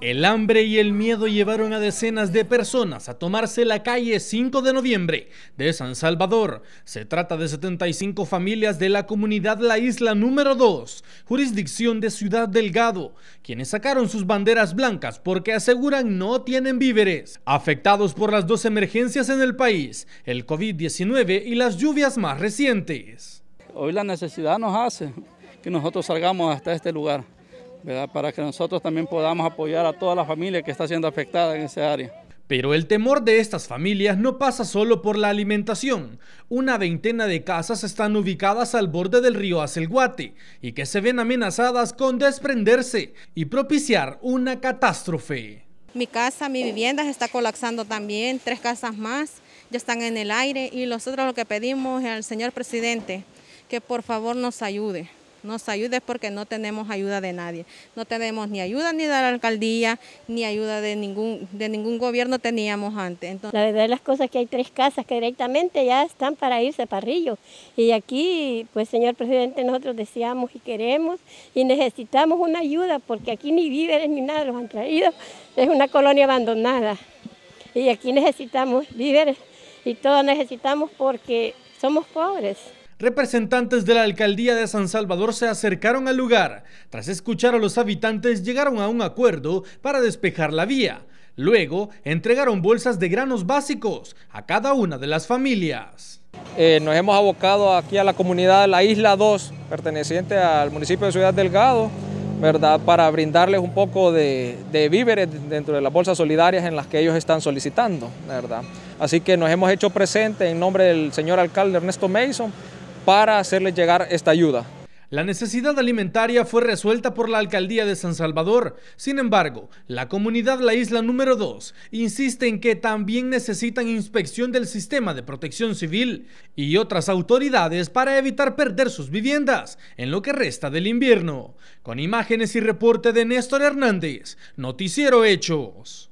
El hambre y el miedo llevaron a decenas de personas a tomarse la calle 5 de noviembre de San Salvador. Se trata de 75 familias de la comunidad La Isla número 2, jurisdicción de Ciudad Delgado, quienes sacaron sus banderas blancas porque aseguran no tienen víveres. Afectados por las dos emergencias en el país, el COVID-19 y las lluvias más recientes. Hoy la necesidad nos hace que nosotros salgamos hasta este lugar para que nosotros también podamos apoyar a toda la familia que está siendo afectada en esa área. Pero el temor de estas familias no pasa solo por la alimentación. Una veintena de casas están ubicadas al borde del río Acelguate y que se ven amenazadas con desprenderse y propiciar una catástrofe. Mi casa, mi vivienda se está colapsando también, tres casas más ya están en el aire y nosotros lo que pedimos es al señor presidente que por favor nos ayude nos ayude porque no tenemos ayuda de nadie. No tenemos ni ayuda ni de la alcaldía, ni ayuda de ningún, de ningún gobierno teníamos antes. Entonces... la verdad las cosas es que hay tres casas que directamente ya están para irse a Parrillo. Y aquí, pues señor presidente, nosotros deseamos y queremos y necesitamos una ayuda porque aquí ni víveres ni nada los han traído. Es una colonia abandonada. Y aquí necesitamos líderes y todos necesitamos porque somos pobres. Representantes de la alcaldía de San Salvador se acercaron al lugar. Tras escuchar a los habitantes, llegaron a un acuerdo para despejar la vía. Luego, entregaron bolsas de granos básicos a cada una de las familias. Eh, nos hemos abocado aquí a la comunidad de la Isla 2, perteneciente al municipio de Ciudad Delgado, ¿verdad? para brindarles un poco de, víveres dentro de las bolsas solidarias en las que ellos están solicitando. ¿verdad? Así que nos hemos hecho presente en nombre del señor alcalde Ernesto Mason para hacerle llegar esta ayuda. La necesidad alimentaria fue resuelta por la alcaldía de San Salvador. Sin embargo, la comunidad La Isla número 2 insiste en que también necesitan inspección del sistema de protección civil y otras autoridades para evitar perder sus viviendas en lo que resta del invierno. Con imágenes y reporte de Néstor Hernández, Noticiero Hechos.